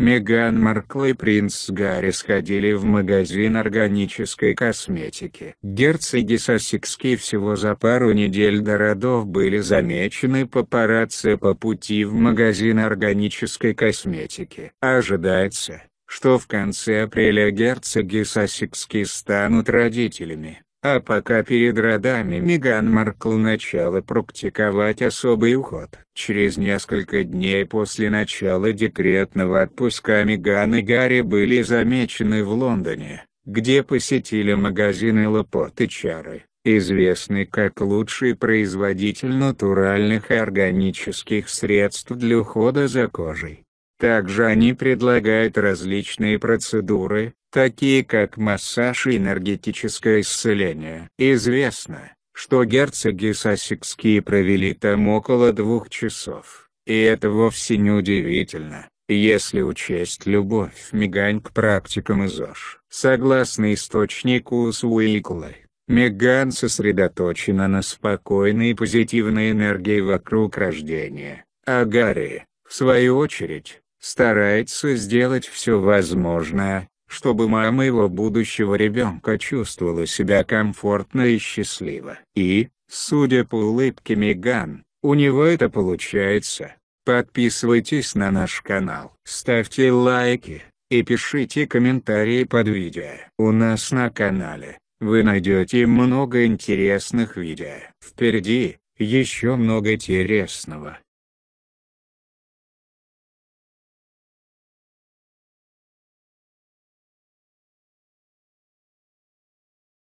Меган Маркл и принц Гарри сходили в магазин органической косметики. Герцоги Сосикские всего за пару недель до родов были замечены папарацци по пути в магазин органической косметики. Ожидается, что в конце апреля герцоги Сосикские станут родителями. А пока перед родами Меган Маркл начала практиковать особый уход. Через несколько дней после начала декретного отпуска Меган и Гарри были замечены в Лондоне, где посетили магазины Лапот и Чары, известный как лучший производитель натуральных и органических средств для ухода за кожей. Также они предлагают различные процедуры, такие как массаж и энергетическое исцеление. Известно, что герцоги сассекские провели там около двух часов, и это вовсе не удивительно, если учесть любовь Мегань к практикам изош. Согласно источнику Суикла, Меган сосредоточена на спокойной и позитивной энергии вокруг рождения, а Гарри, в свою очередь, старается сделать все возможное, чтобы мама его будущего ребенка чувствовала себя комфортно и счастливо. И, судя по улыбке Меган, у него это получается. Подписывайтесь на наш канал. Ставьте лайки и пишите комментарии под видео. У нас на канале, вы найдете много интересных видео. Впереди, еще много интересного.